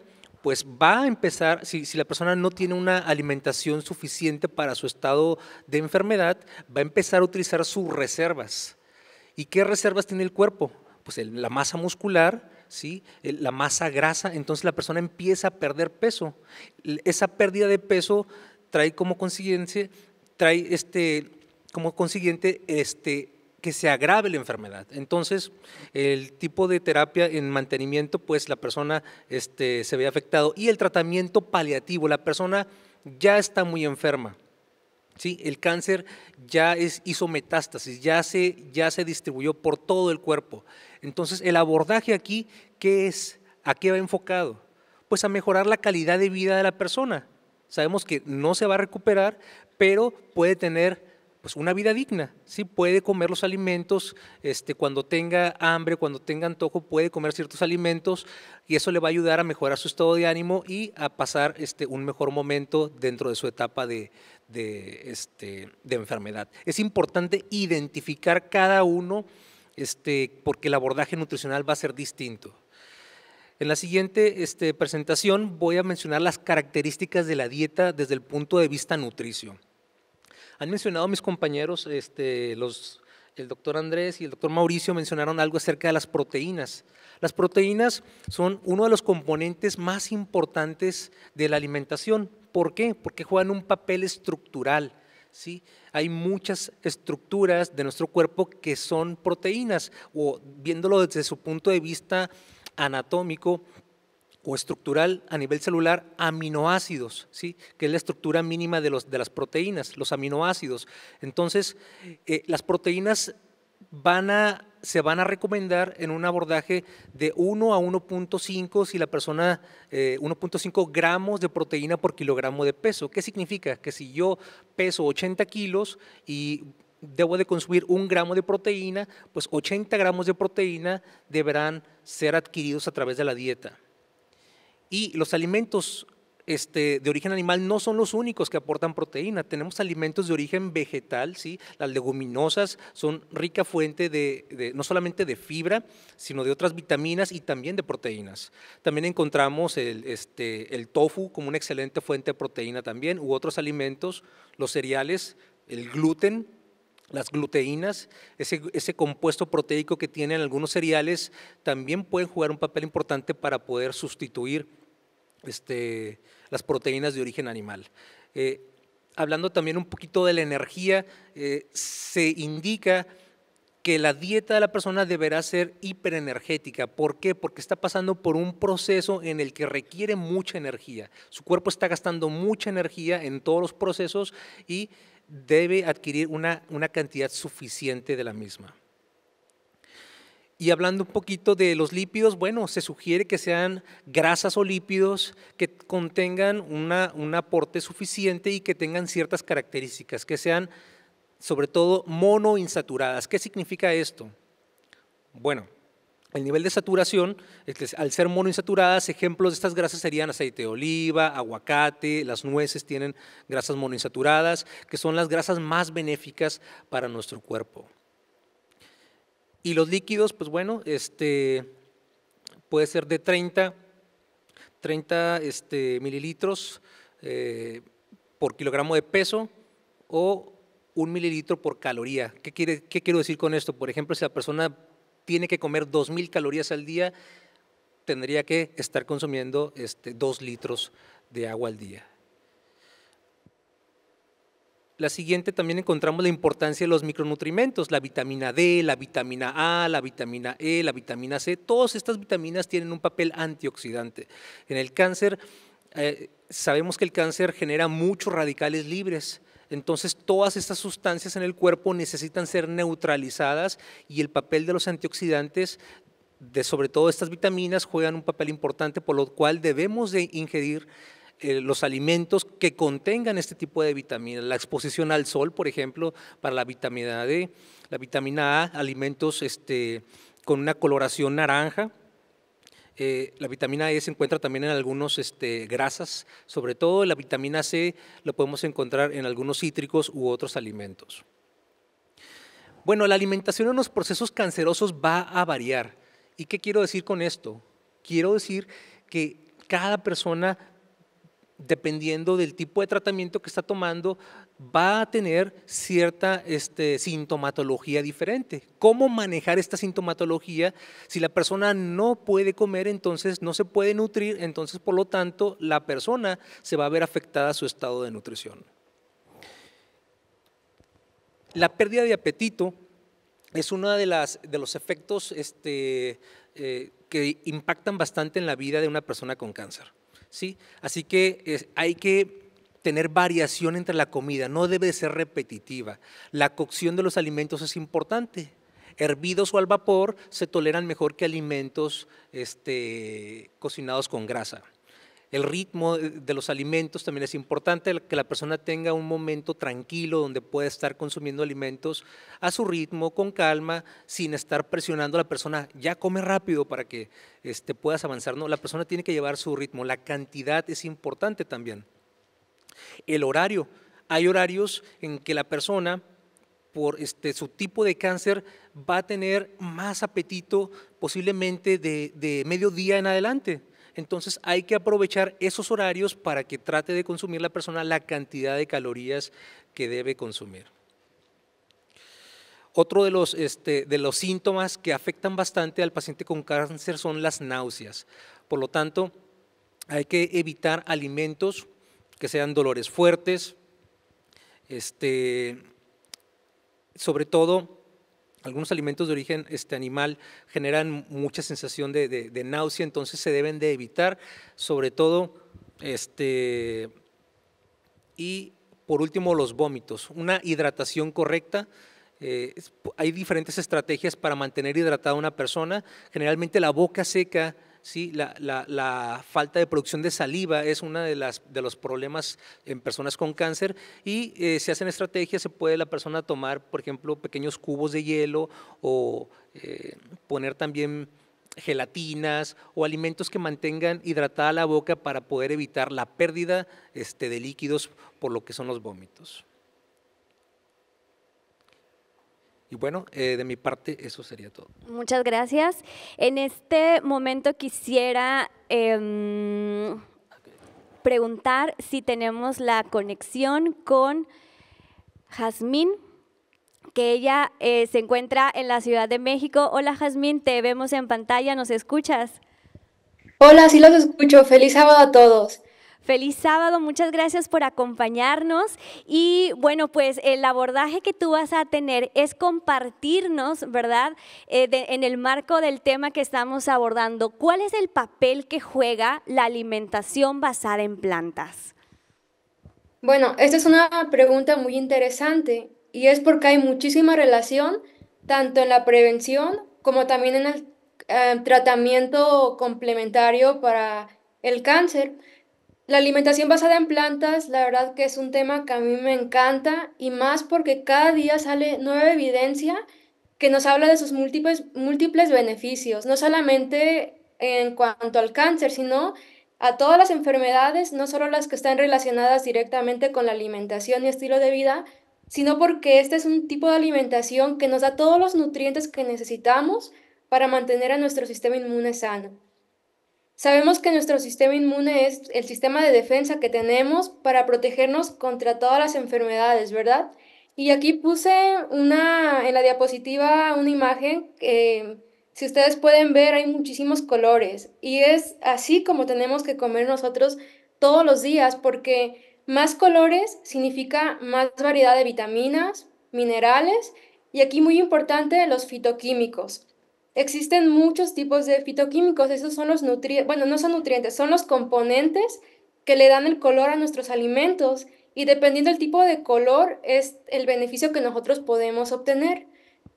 pues va a empezar, si, la persona no tiene una alimentación suficiente para su estado de enfermedad, va a empezar a utilizar sus reservas. ¿Y qué reservas tiene el cuerpo? Pues la masa muscular, ¿sí? la masa grasa, entonces la persona empieza a perder peso. Esa pérdida de peso trae como consiguiente, trae este, como consiguiente este, que se agrave la enfermedad. Entonces, el tipo de terapia en mantenimiento, pues la persona este, se ve afectado. Y el tratamiento paliativo, la persona ya está muy enferma. ¿sí? El cáncer ya es, hizo metástasis, ya se, ya se distribuyó por todo el cuerpo. Entonces, el abordaje aquí, ¿qué es? ¿A qué va enfocado? Pues a mejorar la calidad de vida de la persona. Sabemos que no se va a recuperar, pero puede tener pues, una vida digna, Puede comer los alimentos, este, cuando tenga hambre, cuando tenga antojo, puede comer ciertos alimentos y eso le va a ayudar a mejorar su estado de ánimo y a pasar este, un mejor momento dentro de su etapa de, este, enfermedad. Es importante identificar cada uno este, porque el abordaje nutricional va a ser distinto. En la siguiente presentación voy a mencionar las características de la dieta desde el punto de vista nutricional. Han mencionado mis compañeros, este, el doctor Andrés y el doctor Mauricio mencionaron algo acerca de las proteínas. Las proteínas son uno de los componentes más importantes de la alimentación. ¿Por qué? Porque juegan un papel estructural. ¿sí? Hay muchas estructuras de nuestro cuerpo que son proteínas, o viéndolo desde su punto de vista anatómico, o estructural a nivel celular aminoácidos, ¿sí? que es la estructura mínima de, los, de las proteínas, los aminoácidos. Entonces, eh, las proteínas van a, se van a recomendar en un abordaje de 1 a 1.5 si la persona, 1.5 eh, gramos de proteína por kilogramo de peso. ¿Qué significa? Que si yo peso 80 kilos y debo de consumir un gramo de proteína, pues 80 gramos de proteína deberán ser adquiridos a través de la dieta. Y los alimentos este, de origen animal no son los únicos que aportan proteína. Tenemos alimentos de origen vegetal, ¿sí? las leguminosas son rica fuente de, no solamente de fibra, sino de otras vitaminas y también de proteínas. También encontramos este, el tofu como una excelente fuente de proteína también, u otros alimentos, los cereales, el gluten, las gluteínas, ese, compuesto proteico que tienen algunos cereales, también pueden jugar un papel importante para poder sustituir este, las proteínas de origen animal. Eh, hablando también un poquito de la energía, eh, se indica que la dieta de la persona deberá ser hiperenergética. ¿Por qué? Porque está pasando por un proceso en el que requiere mucha energía. Su cuerpo está gastando mucha energía en todos los procesos y debe adquirir una, cantidad suficiente de la misma. Y hablando un poquito de los lípidos, bueno, se sugiere que sean grasas o lípidos que contengan un aporte suficiente y que tengan ciertas características, que sean sobre todo monoinsaturadas. ¿Qué significa esto? Bueno, el nivel de saturación, al ser monoinsaturadas, ejemplos de estas grasas serían aceite de oliva, aguacate, las nueces tienen grasas monoinsaturadas, que son las grasas más benéficas para nuestro cuerpo. Y los líquidos, pues bueno, este, puede ser de 30, este, mililitros eh, por kilogramo de peso o un mililitro por caloría. ¿Qué, ¿Qué quiero decir con esto? Por ejemplo, si la persona tiene que comer 2.000 calorías al día, tendría que estar consumiendo este, 2 litros de agua al día. La siguiente también encontramos la importancia de los micronutrimentos, la vitamina D, la vitamina A, la vitamina E, la vitamina C. Todas estas vitaminas tienen un papel antioxidante. En el cáncer, eh, sabemos que el cáncer genera muchos radicales libres. Entonces todas estas sustancias en el cuerpo necesitan ser neutralizadas y el papel de los antioxidantes de sobre todo estas vitaminas juegan un papel importante por lo cual debemos de ingerir eh, los alimentos que contengan este tipo de vitaminas. La exposición al sol, por ejemplo, para la vitamina D, la vitamina A, alimentos este, con una coloración naranja, eh, la vitamina E se encuentra también en algunos este, grasas, sobre todo la vitamina C la podemos encontrar en algunos cítricos u otros alimentos. Bueno, la alimentación en los procesos cancerosos va a variar. ¿Y qué quiero decir con esto? Quiero decir que cada persona dependiendo del tipo de tratamiento que está tomando, va a tener cierta este, sintomatología diferente. ¿Cómo manejar esta sintomatología? Si la persona no puede comer, entonces no se puede nutrir, entonces por lo tanto la persona se va a ver afectada a su estado de nutrición. La pérdida de apetito es uno de, de los efectos este, eh, que impactan bastante en la vida de una persona con cáncer. ¿sí? Así que hay que tener variación entre la comida, no debe ser repetitiva. La cocción de los alimentos es importante. Hervidos o al vapor se toleran mejor que alimentos este, cocinados con grasa. El ritmo de los alimentos también es importante, que la persona tenga un momento tranquilo donde pueda estar consumiendo alimentos a su ritmo, con calma, sin estar presionando a la persona, ya come rápido para que este, puedas avanzar. No, la persona tiene que llevar su ritmo. La cantidad es importante también. El horario. Hay horarios en que la persona por este, su tipo de cáncer va a tener más apetito posiblemente de, de mediodía en adelante. Entonces hay que aprovechar esos horarios para que trate de consumir la persona la cantidad de calorías que debe consumir. Otro este, de los, síntomas que afectan bastante al paciente con cáncer son las náuseas. Por lo tanto, hay que evitar alimentos que sean dolores fuertes, este, sobre todo algunos alimentos de origen este, animal generan mucha sensación de, náusea, entonces se deben de evitar, sobre todo, este, y por último, los vómitos. Una hidratación correcta. Eh, hay diferentes estrategias para mantener hidratada una persona. Generalmente la boca seca ¿sí? La, falta de producción de saliva es uno de, los problemas en personas con cáncer y si eh, se hacen estrategias, se puede la persona tomar, por ejemplo, pequeños cubos de hielo o eh, poner también gelatinas o alimentos que mantengan hidratada la boca para poder evitar la pérdida este, de líquidos por lo que son los vómitos. Y bueno, eh, de mi parte eso sería todo. Muchas gracias. En este momento quisiera em, preguntar si tenemos la conexión con Jazmín, que ella eh, se encuentra en la Ciudad de México. Hola Jazmín, te vemos en pantalla, ¿nos escuchas? Hola, sí los escucho. Feliz sábado a todos. Feliz sábado, muchas gracias por acompañarnos y bueno, pues el abordaje que tú vas a tener es compartirnos, ¿verdad? Eh, en el marco del tema que estamos abordando, ¿cuál es el papel que juega la alimentación basada en plantas? Bueno, esta es una pregunta muy interesante y es porque hay muchísima relación tanto en la prevención como también en el eh, tratamiento complementario para el cáncer. La alimentación basada en plantas, la verdad que es un tema que a mí me encanta y más porque cada día sale nueva evidencia que nos habla de sus múltiples, múltiples beneficios, no solamente en cuanto al cáncer, sino a todas las enfermedades, no solo las que están relacionadas directamente con la alimentación y estilo de vida, sino porque este es un tipo de alimentación que nos da todos los nutrientes que necesitamos para mantener a nuestro sistema inmune sano. Sabemos que nuestro sistema inmune es el sistema de defensa que tenemos para protegernos contra todas las enfermedades, ¿verdad? Y aquí puse una, en la diapositiva una imagen que, si ustedes pueden ver, hay muchísimos colores. Y es así como tenemos que comer nosotros todos los días, porque más colores significa más variedad de vitaminas, minerales y aquí muy importante los fitoquímicos. Existen muchos tipos de fitoquímicos, esos son los nutrientes, bueno, no son nutrientes, son los componentes que le dan el color a nuestros alimentos y dependiendo del tipo de color es el beneficio que nosotros podemos obtener.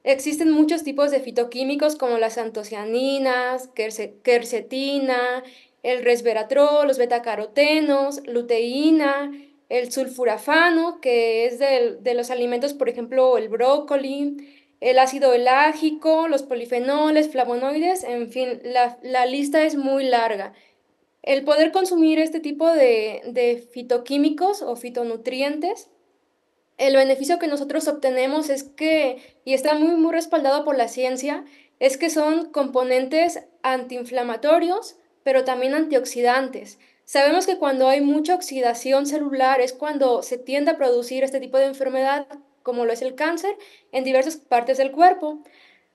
Existen muchos tipos de fitoquímicos como las antocianinas, quercetina, el resveratrol, los betacarotenos, luteína, el sulfurafano, que es de los alimentos, por ejemplo, el brócoli, el ácido elágico, los polifenoles, flavonoides, en fin, la, lista es muy larga. El poder consumir este tipo de, de, fitoquímicos o fitonutrientes, el beneficio que nosotros obtenemos es que, y está muy, muy respaldado por la ciencia, es que son componentes antiinflamatorios, pero también antioxidantes. Sabemos que cuando hay mucha oxidación celular es cuando se tiende a producir este tipo de enfermedad como lo es el cáncer, en diversas partes del cuerpo.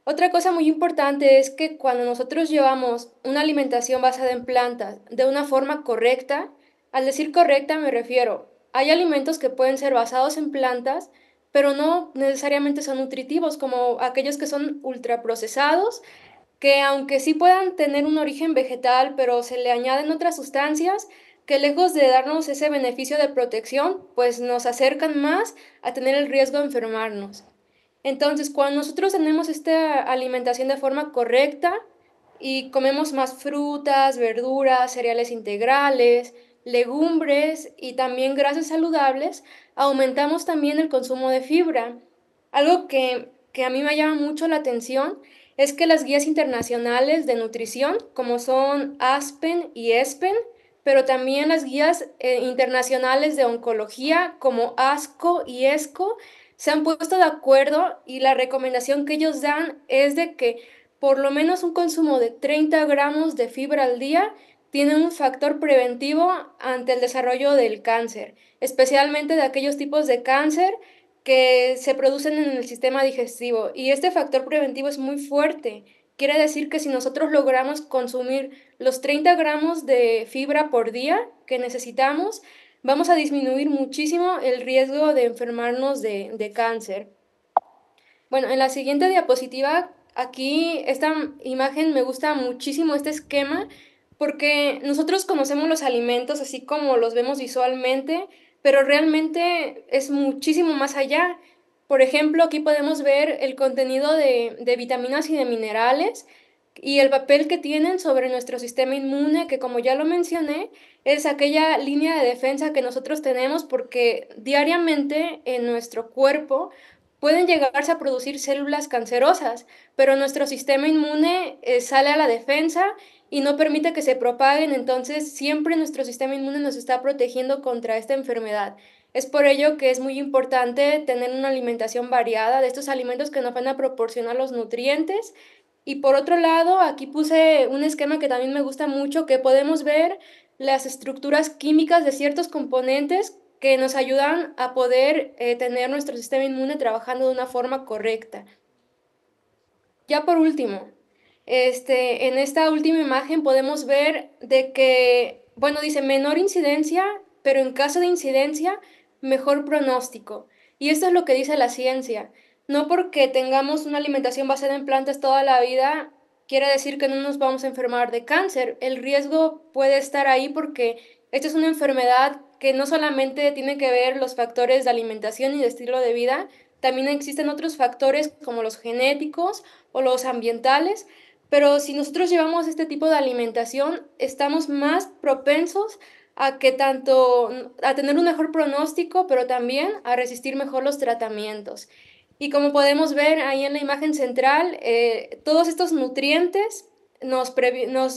Otra cosa muy importante es que cuando nosotros llevamos una alimentación basada en plantas de una forma correcta, al decir correcta me refiero, hay alimentos que pueden ser basados en plantas, pero no necesariamente son nutritivos, como aquellos que son ultraprocesados, que aunque sí puedan tener un origen vegetal, pero se le añaden otras sustancias, que lejos de darnos ese beneficio de protección, pues nos acercan más a tener el riesgo de enfermarnos. Entonces, cuando nosotros tenemos esta alimentación de forma correcta y comemos más frutas, verduras, cereales integrales, legumbres y también grasas saludables, aumentamos también el consumo de fibra. Algo que, que a mí me llama mucho la atención es que las guías internacionales de nutrición, como son Aspen y ESPEN, pero también las guías eh, internacionales de oncología como ASCO y ESCO se han puesto de acuerdo y la recomendación que ellos dan es de que por lo menos un consumo de 30 gramos de fibra al día tiene un factor preventivo ante el desarrollo del cáncer, especialmente de aquellos tipos de cáncer que se producen en el sistema digestivo. Y este factor preventivo es muy fuerte Quiere decir que si nosotros logramos consumir los 30 gramos de fibra por día que necesitamos, vamos a disminuir muchísimo el riesgo de enfermarnos de, cáncer. Bueno, en la siguiente diapositiva, aquí esta imagen me gusta muchísimo este esquema porque nosotros conocemos los alimentos así como los vemos visualmente, pero realmente es muchísimo más allá. Por ejemplo, aquí podemos ver el contenido de, vitaminas y de minerales y el papel que tienen sobre nuestro sistema inmune, que como ya lo mencioné, es aquella línea de defensa que nosotros tenemos porque diariamente en nuestro cuerpo pueden llegarse a producir células cancerosas, pero nuestro sistema inmune eh, sale a la defensa y no permite que se propaguen, entonces siempre nuestro sistema inmune nos está protegiendo contra esta enfermedad. Es por ello que es muy importante tener una alimentación variada de estos alimentos que nos van a proporcionar los nutrientes. Y por otro lado, aquí puse un esquema que también me gusta mucho, que podemos ver las estructuras químicas de ciertos componentes que nos ayudan a poder eh, tener nuestro sistema inmune trabajando de una forma correcta. Ya por último, este, en esta última imagen podemos ver de que, bueno, dice menor incidencia, pero en caso de incidencia, mejor pronóstico. Y esto es lo que dice la ciencia. No porque tengamos una alimentación basada en plantas toda la vida quiere decir que no nos vamos a enfermar de cáncer. El riesgo puede estar ahí porque esta es una enfermedad que no solamente tiene que ver los factores de alimentación y de estilo de vida, también existen otros factores como los genéticos o los ambientales, pero si nosotros llevamos este tipo de alimentación, estamos más propensos a que tanto a tener un mejor pronóstico, pero también a resistir mejor los tratamientos. Y como podemos ver ahí en la imagen central, eh, todos estos nutrientes nos,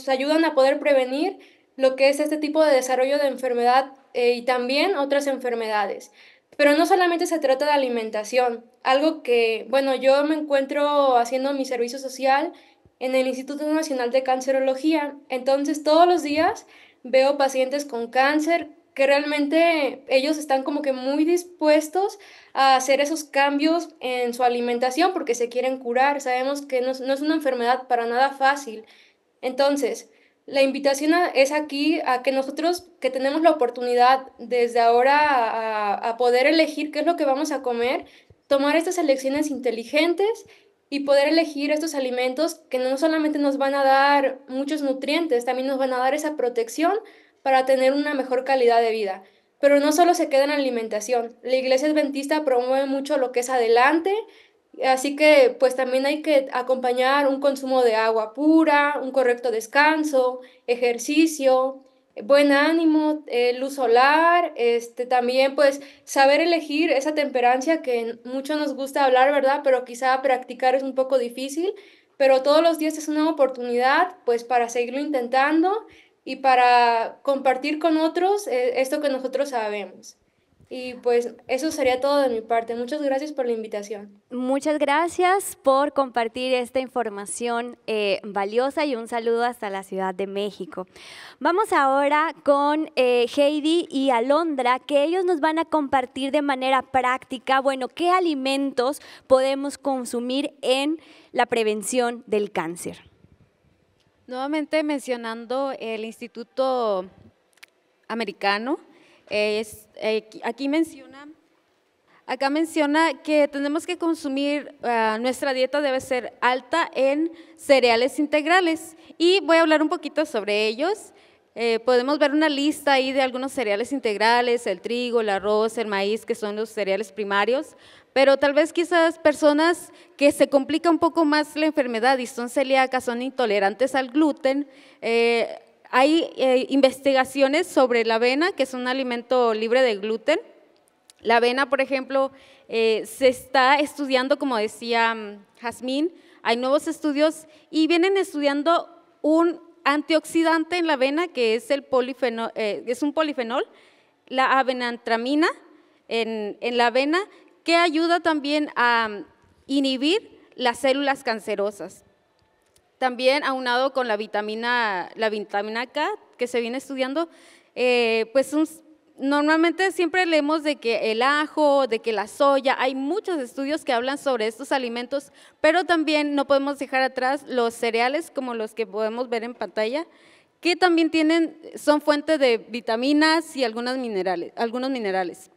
ayudan a poder prevenir lo que es este tipo de desarrollo de enfermedad eh, y también otras enfermedades. Pero no solamente se trata de alimentación, algo que, bueno, yo me encuentro haciendo mi servicio social en el Instituto Nacional de Cancerología, entonces todos los días veo pacientes con cáncer que realmente ellos están como que muy dispuestos a hacer esos cambios en su alimentación porque se quieren curar. Sabemos que no, es una enfermedad para nada fácil. Entonces, la invitación es aquí a que nosotros que tenemos la oportunidad desde ahora a, a, poder elegir qué es lo que vamos a comer, tomar estas elecciones inteligentes y poder elegir estos alimentos que no solamente nos van a dar muchos nutrientes, también nos van a dar esa protección para tener una mejor calidad de vida. Pero no solo se queda en alimentación, la iglesia adventista promueve mucho lo que es adelante, así que pues también hay que acompañar un consumo de agua pura, un correcto descanso, ejercicio, buen ánimo, eh, luz solar, este, también pues saber elegir esa temperancia que mucho nos gusta hablar, ¿verdad? Pero quizá practicar es un poco difícil, pero todos los días es una oportunidad pues para seguirlo intentando y para compartir con otros eh, esto que nosotros sabemos. Y pues eso sería todo de mi parte. Muchas gracias por la invitación. Muchas gracias por compartir esta información eh, valiosa y un saludo hasta la Ciudad de México. Vamos ahora con eh, Heidi y Alondra, que ellos nos van a compartir de manera práctica, bueno, qué alimentos podemos consumir en la prevención del cáncer. Nuevamente mencionando el Instituto Americano es, eh, aquí menciona, acá menciona que tenemos que consumir, eh, nuestra dieta debe ser alta en cereales integrales y voy a hablar un poquito sobre ellos. Eh, podemos ver una lista ahí de algunos cereales integrales, el trigo, el arroz, el maíz, que son los cereales primarios, pero tal vez quizás personas que se complica un poco más la enfermedad y son celíacas, son intolerantes al gluten, hay eh, investigaciones sobre la avena, que es un alimento libre de gluten. La avena, por ejemplo, eh, se está estudiando, como decía mm, Jazmín, hay nuevos estudios y vienen estudiando un antioxidante en la avena que es, eh, un polifenol, la avenantramina en, en la avena, que ayuda también a mm, inhibir las células cancerosas. También aunado con la vitamina, la vitamina K que se viene estudiando, eh, pues normalmente siempre leemos de que el ajo, de que la soya, hay muchos estudios que hablan sobre estos alimentos, pero también no podemos dejar atrás los cereales como los que podemos ver en pantalla, que también tienen, son fuente de vitaminas y minerales, algunos minerales.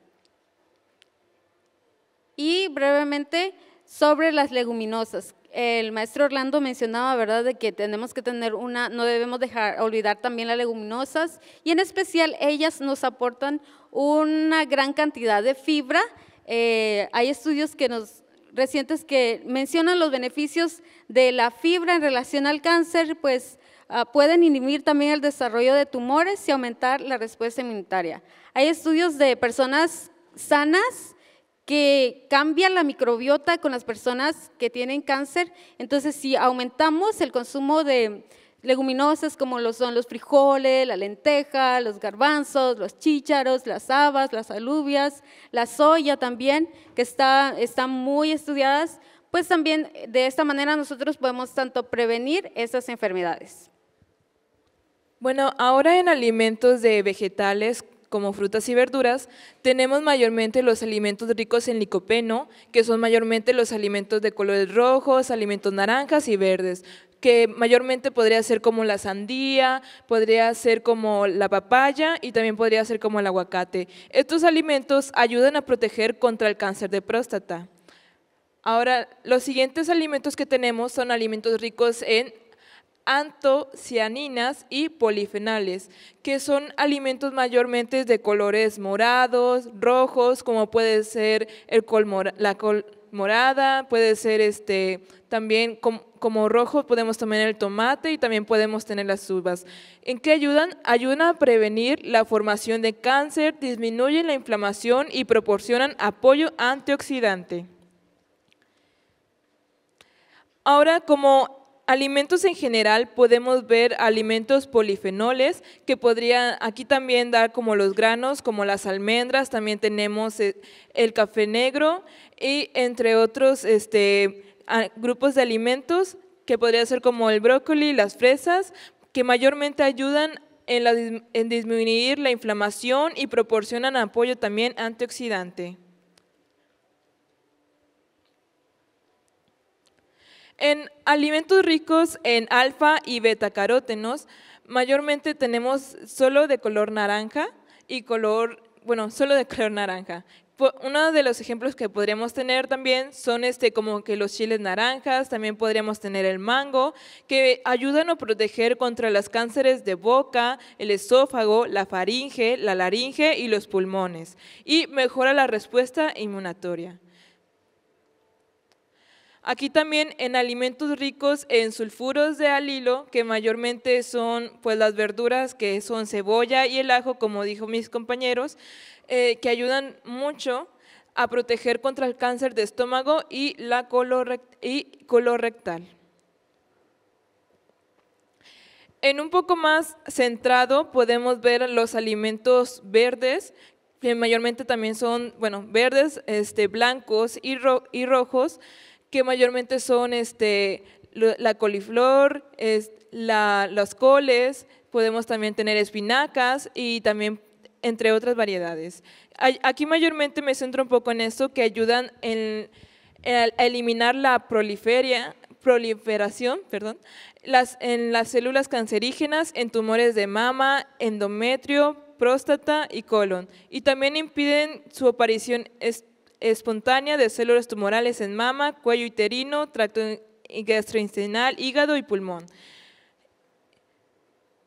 Y brevemente sobre las leguminosas, el maestro Orlando mencionaba, ¿verdad?, de que tenemos que tener una, no debemos dejar olvidar también las leguminosas y en especial ellas nos aportan una gran cantidad de fibra. Eh, hay estudios que nos recientes que mencionan los beneficios de la fibra en relación al cáncer, pues ah, pueden inhibir también el desarrollo de tumores y aumentar la respuesta inmunitaria. Hay estudios de personas sanas que cambia la microbiota con las personas que tienen cáncer. Entonces, si aumentamos el consumo de leguminosas como lo son los frijoles, la lenteja, los garbanzos, los chícharos, las habas, las alubias, la soya también, que está, están muy estudiadas, pues también eh, de esta manera nosotros podemos tanto prevenir esas enfermedades. Bueno, ahora en alimentos de vegetales, como frutas y verduras, tenemos mayormente los alimentos ricos en licopeno, que son mayormente los alimentos de colores rojos, alimentos naranjas y verdes, que mayormente podría ser como la sandía, podría ser como la papaya y también podría ser como el aguacate. Estos alimentos ayudan a proteger contra el cáncer de próstata. Ahora, los siguientes alimentos que tenemos son alimentos ricos en antocianinas y polifenales, que son alimentos mayormente de colores morados, rojos, como puede ser el la col morada, puede ser este también como rojo podemos tener el tomate y también podemos tener las uvas. ¿En qué ayudan? Ayudan a prevenir la formación de cáncer, disminuyen la inflamación y proporcionan apoyo antioxidante. Ahora, como alimentos en general podemos ver alimentos polifenoles que podrían aquí también dar como los granos, como las almendras, también tenemos eh, el café negro y entre otros este, grupos de alimentos que podría ser como el brócoli, las fresas, que mayormente ayudan en, en disminuir la inflamación y proporcionan apoyo también antioxidante. En alimentos ricos en alfa y beta carótenos, mayormente tenemos solo de color naranja y color, bueno, solo de color naranja. Uno de los ejemplos que podríamos tener también son este, como que los chiles naranjas, también podríamos tener el mango, que ayudan a proteger contra los cánceres de boca, el esófago, la faringe, la laringe y los pulmones, y mejora la respuesta inmunatoria. Aquí también en alimentos ricos en sulfuros de alilo, que mayormente son pues las verduras que son cebolla y el ajo, como dijo mis compañeros, eh, que ayudan mucho a proteger contra el cáncer de estómago y la colorectal. En un poco más centrado podemos ver los alimentos verdes, que mayormente también son, bueno, verdes, este, blancos y, y rojos, que mayormente son este, la coliflor, es, la, las coles, podemos también tener espinacas y también entre otras variedades. Aquí mayormente me centro un poco en esto, que ayudan en, a eliminar la proliferia, proliferación perdón, las, en las células cancerígenas, en tumores de mama, endometrio, próstata y colon. Y también impiden su aparición espontánea de células tumorales en mama, cuello uterino, tracto gastrointestinal, hígado y pulmón.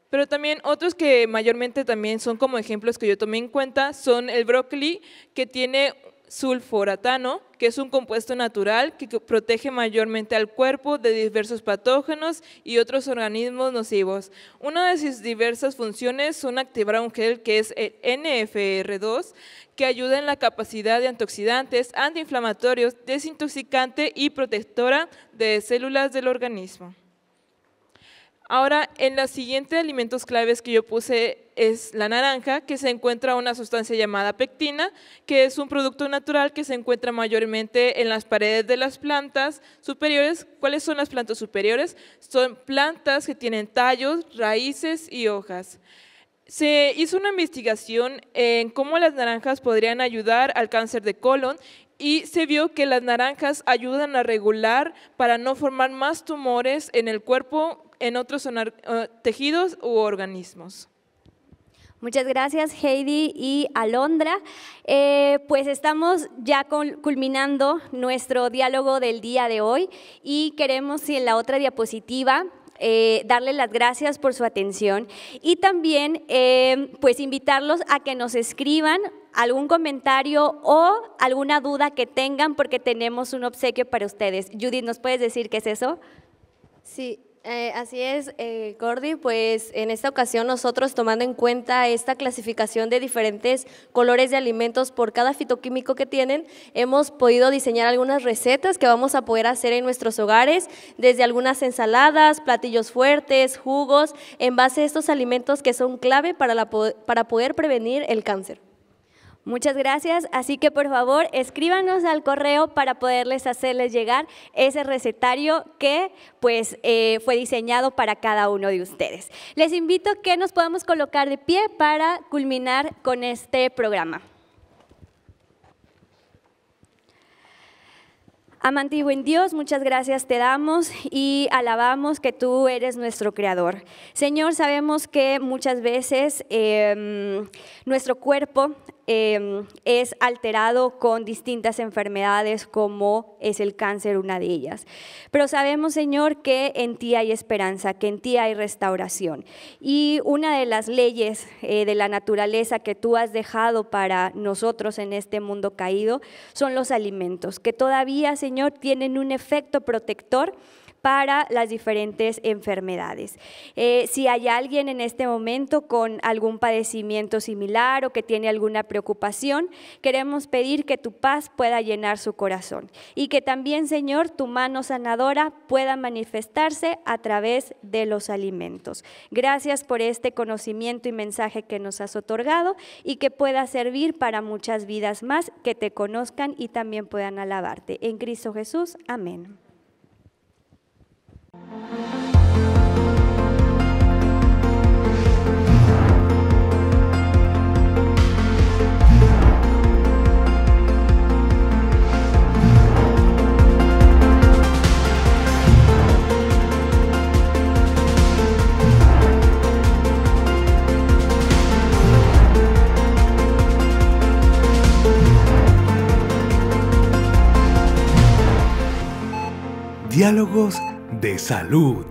Pero también otros que mayormente también son como ejemplos que yo tomé en cuenta son el brócoli, que tiene sulforatano, que es un compuesto natural que protege mayormente al cuerpo de diversos patógenos y otros organismos nocivos. Una de sus diversas funciones son activar un gel que es NFR2, que ayuda en la capacidad de antioxidantes, antiinflamatorios, desintoxicante y protectora de células del organismo. Ahora, en los siguientes alimentos claves que yo puse es la naranja, que se encuentra una sustancia llamada pectina, que es un producto natural que se encuentra mayormente en las paredes de las plantas superiores. ¿Cuáles son las plantas superiores? Son plantas que tienen tallos, raíces y hojas. Se hizo una investigación en cómo las naranjas podrían ayudar al cáncer de colon y se vio que las naranjas ayudan a regular para no formar más tumores en el cuerpo en otros eh, tejidos u organismos. Muchas gracias Heidi y Alondra. Eh, pues estamos ya culminando nuestro diálogo del día de hoy y queremos, si en la otra diapositiva, eh, darle las gracias por su atención y también pues invitarlos a que nos escriban algún comentario o alguna duda que tengan porque tenemos un obsequio para ustedes. Judith, ¿nos puedes decir qué es eso? Sí, eh, así es, eh, pues en esta ocasión nosotros tomando en cuenta esta clasificación de diferentes colores de alimentos por cada fitoquímico que tienen, hemos podido diseñar algunas recetas que vamos a poder hacer en nuestros hogares, desde algunas ensaladas, platillos fuertes, jugos, en base a estos alimentos que son clave para, para poder prevenir el cáncer. Muchas gracias. Así que por favor escríbanos al correo para poderles hacerles llegar ese recetario que pues eh, fue diseñado para cada uno de ustedes. Les invito a que nos podamos colocar de pie para culminar con este programa. Amante y buen Dios, muchas gracias te damos y alabamos que tú eres nuestro creador. Señor, sabemos que muchas veces em, nuestro cuerpo Em, es alterado con distintas enfermedades como es el cáncer, una de ellas. Pero sabemos, Señor, que en ti hay esperanza, que en ti hay restauración. Y una de las leyes eh, de la naturaleza que tú has dejado para nosotros en este mundo caído son los alimentos, que todavía, Señor, tienen un efecto protector para las diferentes enfermedades. Eh, si hay alguien en este momento con algún padecimiento similar o que tiene alguna preocupación, queremos pedir que tu paz pueda llenar su corazón y que también, Señor, tu mano sanadora pueda manifestarse a través de los alimentos. Gracias por este conocimiento y mensaje que nos has otorgado y que pueda servir para muchas vidas más que te conozcan y también puedan alabarte. En Cristo Jesús, amén. Diálogos de salud.